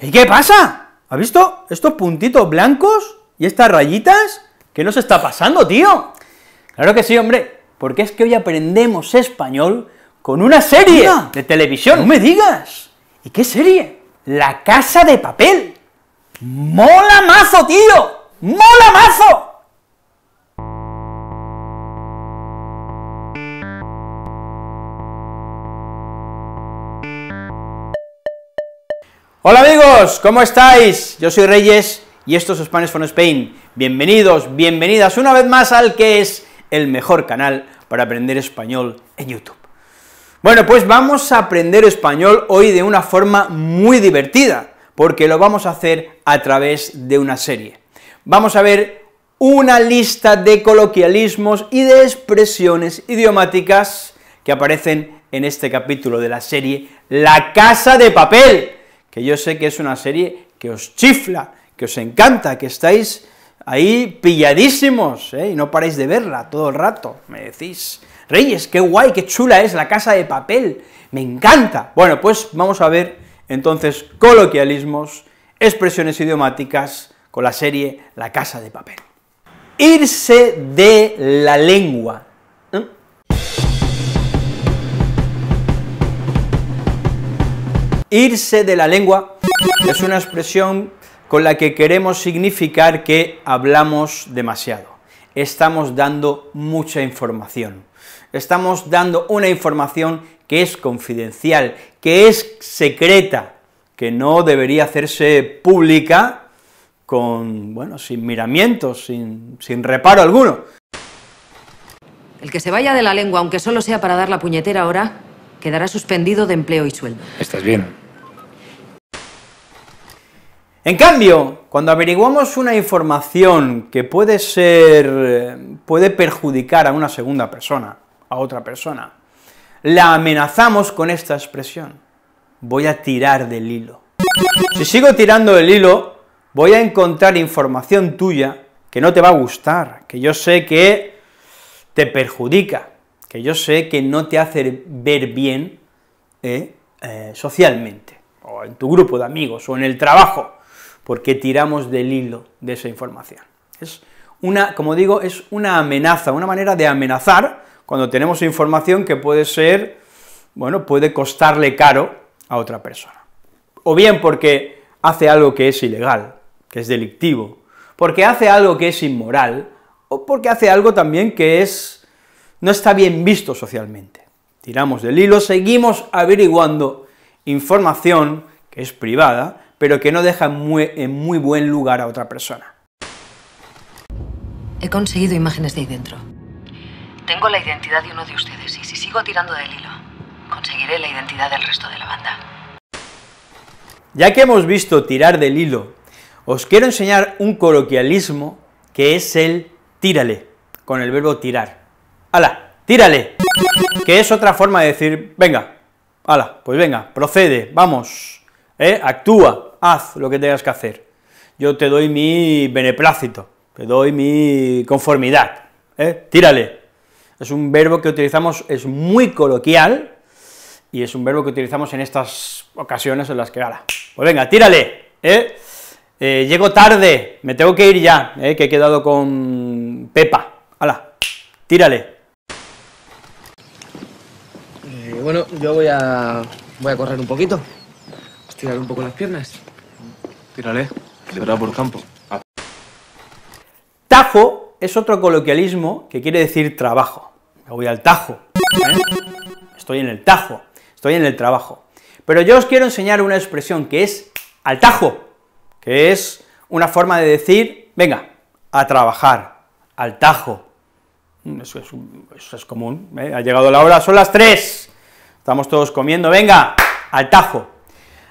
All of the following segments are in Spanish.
¿Y qué pasa? ¿Has visto estos puntitos blancos y estas rayitas? ¿Qué nos está pasando, tío? Claro que sí, hombre, porque es que hoy aprendemos español con una serie de televisión. ¡No me digas! ¿Y qué serie? La Casa de Papel. ¡Mola mazo, tío! ¡Mola mazo! Hola amigos, ¿cómo estáis? Yo soy Reyes y esto es Spanish from Spain. Bienvenidos, bienvenidas una vez más al que es el mejor canal para aprender español en YouTube. Bueno, pues vamos a aprender español hoy de una forma muy divertida, porque lo vamos a hacer a través de una serie. Vamos a ver una lista de coloquialismos y de expresiones idiomáticas que aparecen en este capítulo de la serie La Casa de Papel que yo sé que es una serie que os chifla, que os encanta, que estáis ahí pilladísimos, ¿eh? y no paráis de verla todo el rato, me decís, Reyes, qué guay, qué chula es la casa de papel, me encanta. Bueno, pues vamos a ver entonces coloquialismos, expresiones idiomáticas con la serie La casa de papel. Irse de la lengua, Irse de la lengua es una expresión con la que queremos significar que hablamos demasiado. Estamos dando mucha información. Estamos dando una información que es confidencial, que es secreta, que no debería hacerse pública con, bueno, sin miramientos, sin, sin reparo alguno. El que se vaya de la lengua, aunque solo sea para dar la puñetera ahora, Quedará suspendido de empleo y sueldo. Estás bien. En cambio, cuando averiguamos una información que puede ser, puede perjudicar a una segunda persona, a otra persona, la amenazamos con esta expresión. Voy a tirar del hilo. Si sigo tirando del hilo, voy a encontrar información tuya que no te va a gustar, que yo sé que te perjudica, que yo sé que no te hace ver bien ¿eh? Eh, socialmente, o en tu grupo de amigos, o en el trabajo, porque tiramos del hilo de esa información. Es una, como digo, es una amenaza, una manera de amenazar cuando tenemos información que puede ser, bueno, puede costarle caro a otra persona. O bien porque hace algo que es ilegal, que es delictivo, porque hace algo que es inmoral, o porque hace algo también que es no está bien visto socialmente. Tiramos del hilo, seguimos averiguando información que es privada, pero que no deja muy, en muy buen lugar a otra persona. He conseguido imágenes de ahí dentro. Tengo la identidad de uno de ustedes y si sigo tirando del hilo, conseguiré la identidad del resto de la banda. Ya que hemos visto tirar del hilo, os quiero enseñar un coloquialismo que es el tírale, con el verbo tirar. ¡Hala! ¡Tírale! Que es otra forma de decir, venga, ala, Pues venga, procede, vamos, eh, actúa, haz lo que tengas que hacer. Yo te doy mi beneplácito, te doy mi conformidad, eh, Tírale. Es un verbo que utilizamos, es muy coloquial, y es un verbo que utilizamos en estas ocasiones en las que, ala, Pues venga, tírale, ¿eh? eh llego tarde, me tengo que ir ya, que he quedado con Pepa, ala, tírale. bueno, yo voy a, voy a correr un poquito. Estirar un poco las piernas. Tírale, le, por por campo. Ah. tajo es otro coloquialismo que quiere decir trabajo. Me voy al tajo. ¿eh? Estoy en el tajo, estoy en el trabajo. Pero yo os quiero enseñar una expresión que es al tajo, que es una forma de decir, venga, a trabajar, al tajo. Mm, eso es, común, ¿eh? ha llegado la hora, son las tres Estamos todos comiendo, venga, al tajo.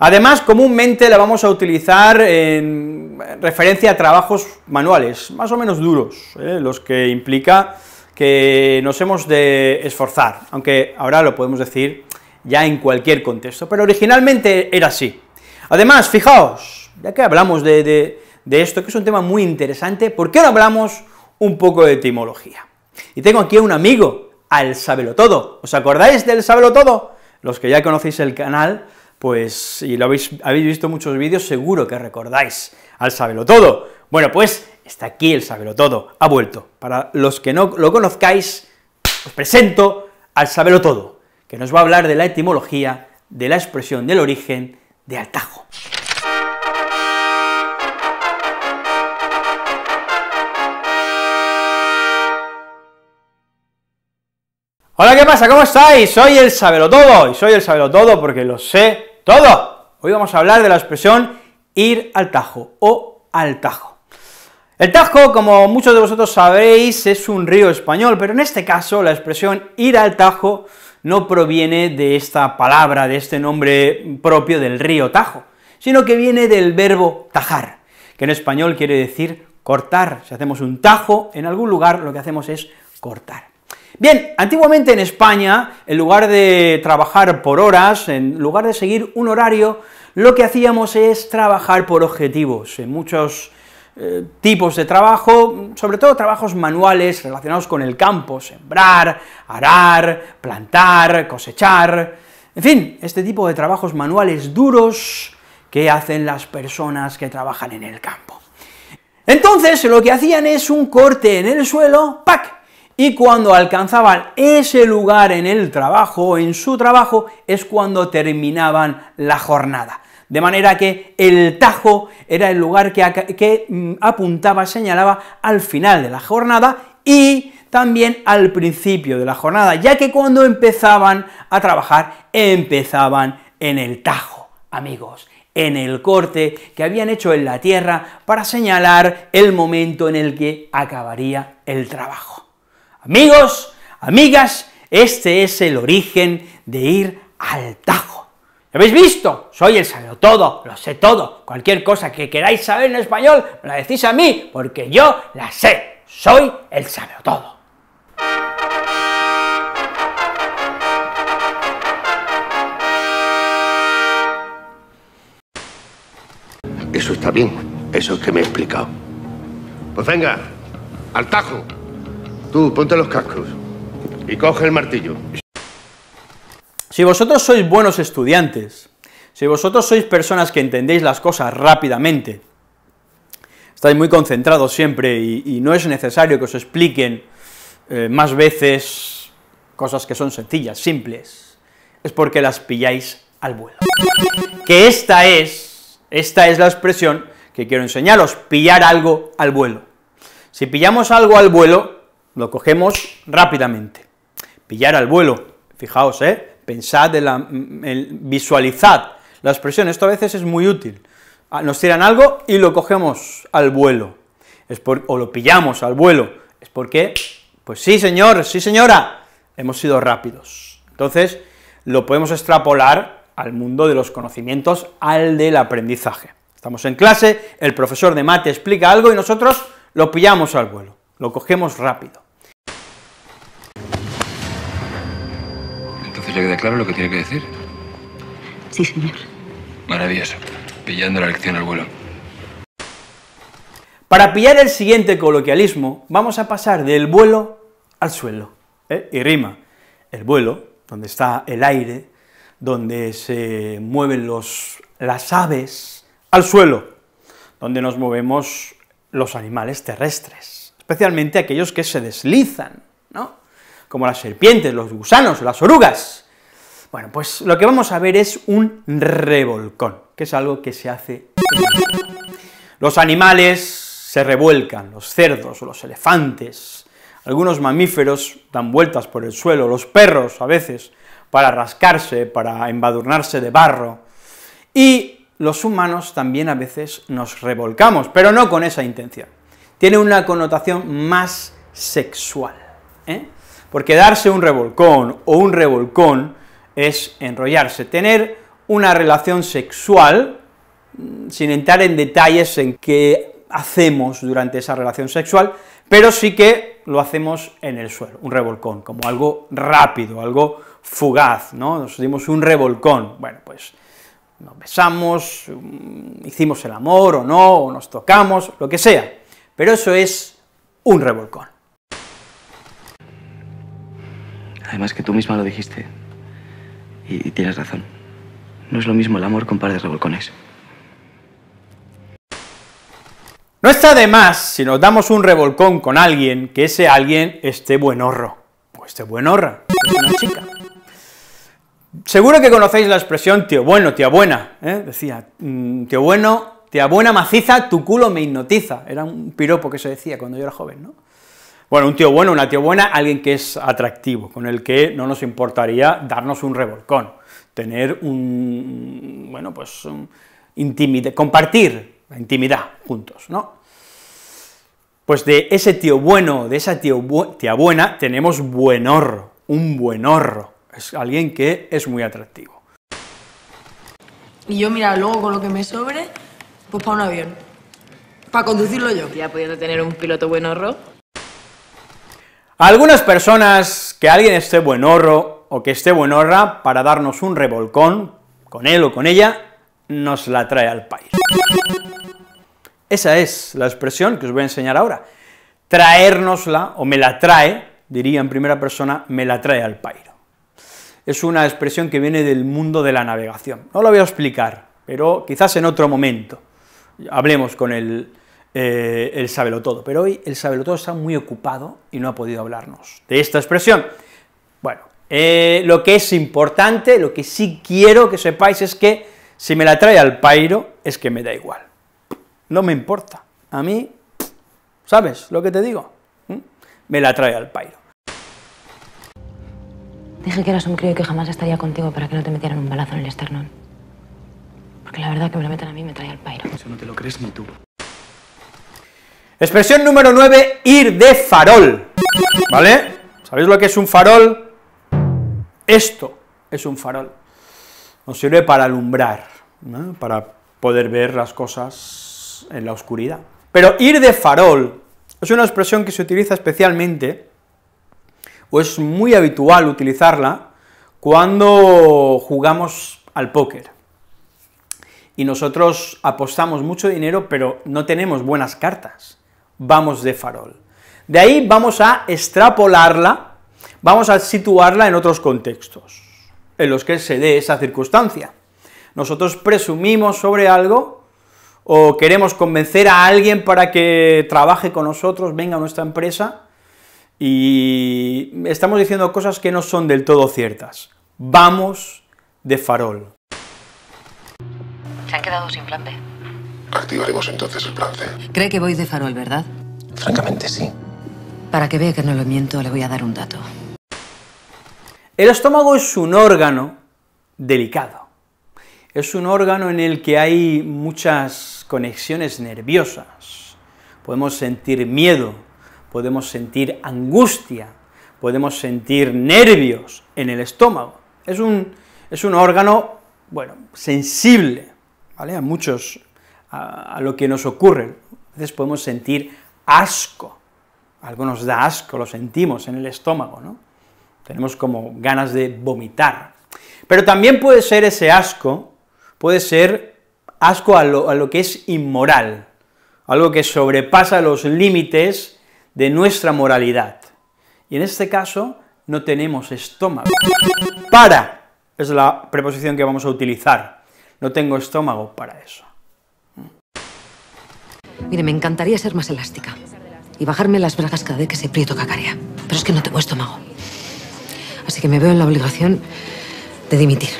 Además, comúnmente la vamos a utilizar en referencia a trabajos manuales, más o menos duros, ¿eh? los que implica que nos hemos de esforzar, aunque ahora lo podemos decir ya en cualquier contexto, pero originalmente era así. Además, fijaos, ya que hablamos de, de esto, que es un tema muy interesante, ¿por qué no hablamos un poco de etimología? Y tengo aquí a un amigo al saberlo Todo. ¿Os acordáis del saberlo Todo? Los que ya conocéis el canal, pues, y lo habéis, habéis visto muchos vídeos, seguro que recordáis al saberlo Todo. Bueno, pues, está aquí el saberlo Todo, ha vuelto. Para los que no lo conozcáis, os presento al saberlo Todo, que nos va a hablar de la etimología, de la expresión, del origen, de atajo. Hola, ¿qué pasa? ¿Cómo estáis? Soy el Todo y soy el Todo porque lo sé todo. Hoy vamos a hablar de la expresión ir al Tajo o al Tajo. El Tajo, como muchos de vosotros sabéis, es un río español, pero en este caso la expresión ir al Tajo no proviene de esta palabra, de este nombre propio del río Tajo, sino que viene del verbo tajar, que en español quiere decir cortar. Si hacemos un tajo en algún lugar, lo que hacemos es cortar. Bien, antiguamente en España, en lugar de trabajar por horas, en lugar de seguir un horario, lo que hacíamos es trabajar por objetivos. En muchos eh, tipos de trabajo, sobre todo trabajos manuales relacionados con el campo, sembrar, arar, plantar, cosechar, en fin, este tipo de trabajos manuales duros que hacen las personas que trabajan en el campo. Entonces, lo que hacían es un corte en el suelo, ¡pac! y cuando alcanzaban ese lugar en el trabajo, en su trabajo, es cuando terminaban la jornada. De manera que el Tajo era el lugar que, que mm, apuntaba, señalaba al final de la jornada y también al principio de la jornada, ya que cuando empezaban a trabajar, empezaban en el Tajo, amigos en el corte que habían hecho en la tierra para señalar el momento en el que acabaría el trabajo. Amigos, amigas, este es el origen de ir al tajo. ¿Lo habéis visto? Soy el todo, lo sé todo. Cualquier cosa que queráis saber en español, me la decís a mí, porque yo la sé. Soy el todo. Eso está bien, eso es que me he explicado. Pues venga, al tajo. Tú, ponte los cascos y coge el martillo. Si vosotros sois buenos estudiantes, si vosotros sois personas que entendéis las cosas rápidamente, estáis muy concentrados siempre y, no es necesario que os expliquen eh, más veces cosas que son sencillas, simples, es porque las pilláis al vuelo. Que esta es, esta es la expresión que quiero enseñaros, pillar algo al vuelo. Si pillamos algo al vuelo, lo cogemos rápidamente. Pillar al vuelo, fijaos, ¿eh? pensad, en la, mm, visualizad la expresión, esto a veces es muy útil. Ah, nos tiran algo y lo cogemos al vuelo, o lo pillamos al vuelo, es porque, pues sí señor, sí señora, hemos sido rápidos. Entonces, lo podemos extrapolar al mundo de los conocimientos, al del aprendizaje. Estamos en clase, el profesor de mate explica algo y nosotros lo pillamos al vuelo, lo cogemos rápido. claro lo que tiene que decir? Sí, señor. Maravilloso. Pillando la lección al vuelo. Para pillar el siguiente coloquialismo, vamos a pasar del vuelo al suelo. ¿eh? Y rima. El vuelo, donde está el aire, donde se mueven los, las aves, al suelo, donde nos movemos los animales terrestres, especialmente aquellos que se deslizan, ¿no? como las serpientes, los gusanos, las orugas, bueno, pues lo que vamos a ver es un revolcón, que es algo que se hace Los animales se revuelcan, los cerdos, o los elefantes, algunos mamíferos dan vueltas por el suelo, los perros a veces, para rascarse, para embadurnarse de barro, y los humanos también a veces nos revolcamos, pero no con esa intención. Tiene una connotación más sexual, ¿eh? porque darse un revolcón o un revolcón es enrollarse, tener una relación sexual, mm, sin entrar en detalles en qué hacemos durante esa relación sexual, pero sí que lo hacemos en el suelo, un revolcón, como algo rápido, algo fugaz, ¿no? Nos dimos un revolcón, bueno, pues nos besamos, mm, hicimos el amor o no, o nos tocamos, lo que sea, pero eso es un revolcón. Además que tú misma lo dijiste, y tienes razón. No es lo mismo el amor con par de revolcones. No está de más si nos damos un revolcón con alguien que ese alguien esté buenorro, Pues esté buenorra, es una chica. Seguro que conocéis la expresión tío bueno, tía buena, ¿eh? decía, mm, tío bueno, tía buena maciza, tu culo me hipnotiza, era un piropo que se decía cuando yo era joven, ¿no? Bueno, un tío bueno, una tía buena, alguien que es atractivo, con el que no nos importaría darnos un revolcón, tener un, bueno, pues, un compartir la intimidad juntos, ¿no? Pues de ese tío bueno, de esa tío tía buena, tenemos buenorro, un buenorro, es alguien que es muy atractivo. Y yo, mira, luego con lo que me sobre, pues para un avión, para conducirlo yo. Ya pudiendo tener un piloto buenorro algunas personas que alguien esté buen o que esté buen horra para darnos un revolcón, con él o con ella, nos la trae al país. Esa es la expresión que os voy a enseñar ahora. Traérnosla, o me la trae, diría en primera persona, me la trae al pairo. Es una expresión que viene del mundo de la navegación. No lo voy a explicar, pero quizás en otro momento hablemos con el eh, el sábelo todo, pero hoy el sábelo todo está muy ocupado y no ha podido hablarnos de esta expresión. Bueno, eh, lo que es importante, lo que sí quiero que sepáis es que si me la trae al pairo, es que me da igual. No me importa. A mí, ¿sabes lo que te digo? ¿Mm? Me la trae al pairo. Dije que eras un crío y que jamás estaría contigo para que no te metieran un balazo en el esternón. Porque la verdad que me lo metan a mí me trae al pairo. Eso no te lo crees ni tú. Expresión número 9, ir de farol, ¿vale? ¿Sabéis lo que es un farol? Esto es un farol. Nos sirve para alumbrar, para poder ver las cosas en la oscuridad. Pero ir de farol es una expresión que se utiliza especialmente, o es muy habitual utilizarla, cuando jugamos al póker. Y nosotros apostamos mucho dinero, pero no tenemos buenas cartas vamos de farol. De ahí vamos a extrapolarla, vamos a situarla en otros contextos, en los que se dé esa circunstancia. Nosotros presumimos sobre algo, o queremos convencer a alguien para que trabaje con nosotros, venga a nuestra empresa, y estamos diciendo cosas que no son del todo ciertas. Vamos de farol. Se han quedado sin plan Activaremos entonces el plan C. Cree que voy de farol, ¿verdad? Francamente, sí. Para que vea que no lo miento, le voy a dar un dato. El estómago es un órgano delicado. Es un órgano en el que hay muchas conexiones nerviosas. Podemos sentir miedo, podemos sentir angustia, podemos sentir nervios en el estómago. Es un, es un órgano, bueno, sensible, ¿vale? A muchos a, lo que nos ocurre. A veces podemos sentir asco, algo nos da asco, lo sentimos en el estómago, ¿no? Tenemos como ganas de vomitar. Pero también puede ser ese asco, puede ser asco a lo, a lo que es inmoral, algo que sobrepasa los límites de nuestra moralidad. Y en este caso, no tenemos estómago. Para es la preposición que vamos a utilizar. No tengo estómago para eso. Mire, me encantaría ser más elástica y bajarme las bragas cada vez que se prieto cacarea. Pero es que no tengo estómago. Así que me veo en la obligación de dimitir.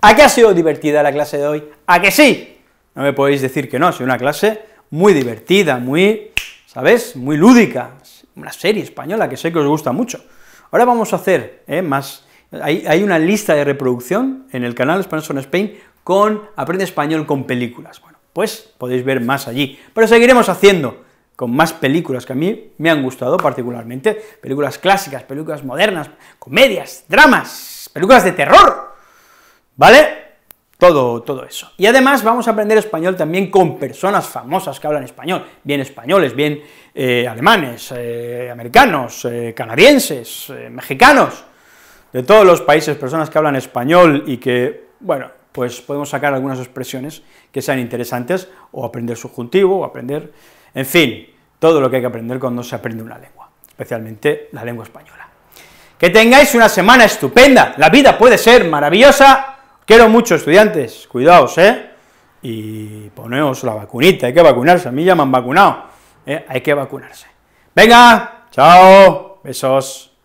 ¿A qué ha sido divertida la clase de hoy? ¿A que sí? No me podéis decir que no, ha sido una clase muy divertida, muy, ¿sabes?, muy lúdica, una serie española que sé que os gusta mucho. Ahora vamos a hacer, eh, más, hay, una lista de reproducción en el canal Spanish on Spain con Aprende Español con películas. Bueno, pues podéis ver más allí. Pero seguiremos haciendo con más películas que a mí me han gustado particularmente, películas clásicas, películas modernas, comedias, dramas, películas de terror, ¿vale? Todo, todo eso. Y además vamos a aprender español también con personas famosas que hablan español, bien españoles, bien eh, alemanes, eh, americanos, eh, canadienses, mexicanos, de todos los países, personas que hablan español y que, bueno, pues podemos sacar algunas expresiones que sean interesantes, o aprender subjuntivo, o aprender, en fin, todo lo que hay que aprender cuando se aprende una lengua, especialmente la lengua española. Que tengáis una semana estupenda, la vida puede ser maravillosa, quiero mucho estudiantes, cuidaos, ¿eh? Y poneos la vacunita, hay que vacunarse, a mí ya me han vacunado, ¿eh? hay que vacunarse. Venga, chao, besos.